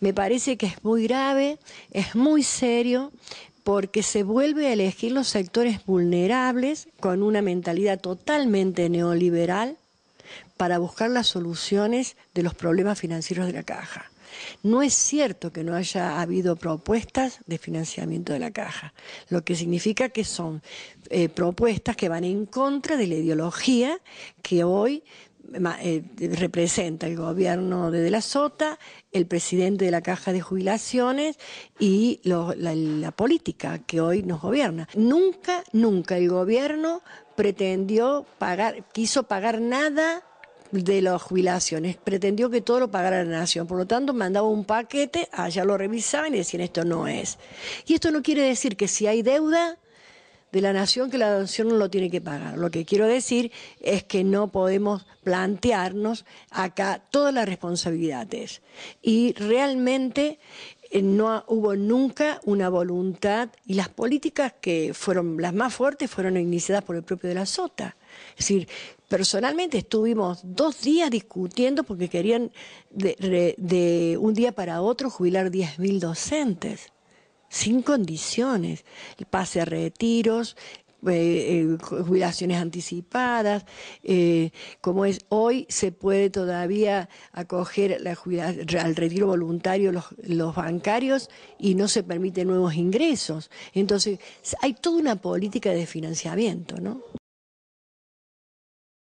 Me parece que es muy grave, es muy serio, porque se vuelve a elegir los sectores vulnerables con una mentalidad totalmente neoliberal para buscar las soluciones de los problemas financieros de la caja. No es cierto que no haya habido propuestas de financiamiento de la caja, lo que significa que son eh, propuestas que van en contra de la ideología que hoy eh, representa el gobierno de De la Sota, el presidente de la Caja de Jubilaciones y la, la política que hoy nos gobierna. Nunca, nunca el gobierno pretendió pagar, quiso pagar nada de las jubilaciones. Pretendió que todo lo pagara la nación. Por lo tanto, mandaba un paquete, allá lo revisaban y decían esto no es. Y esto no quiere decir que si hay deuda, de la nación que la nación no lo tiene que pagar. Lo que quiero decir es que no podemos plantearnos acá todas las responsabilidades. Y realmente eh, no hubo nunca una voluntad y las políticas que fueron las más fuertes fueron iniciadas por el propio de la Sota. Es decir, personalmente estuvimos dos días discutiendo porque querían de, de un día para otro jubilar 10.000 docentes sin condiciones, pase a retiros, eh, eh, jubilaciones anticipadas, eh, como es hoy se puede todavía acoger al retiro voluntario los, los, bancarios y no se permiten nuevos ingresos. Entonces hay toda una política de financiamiento, ¿no?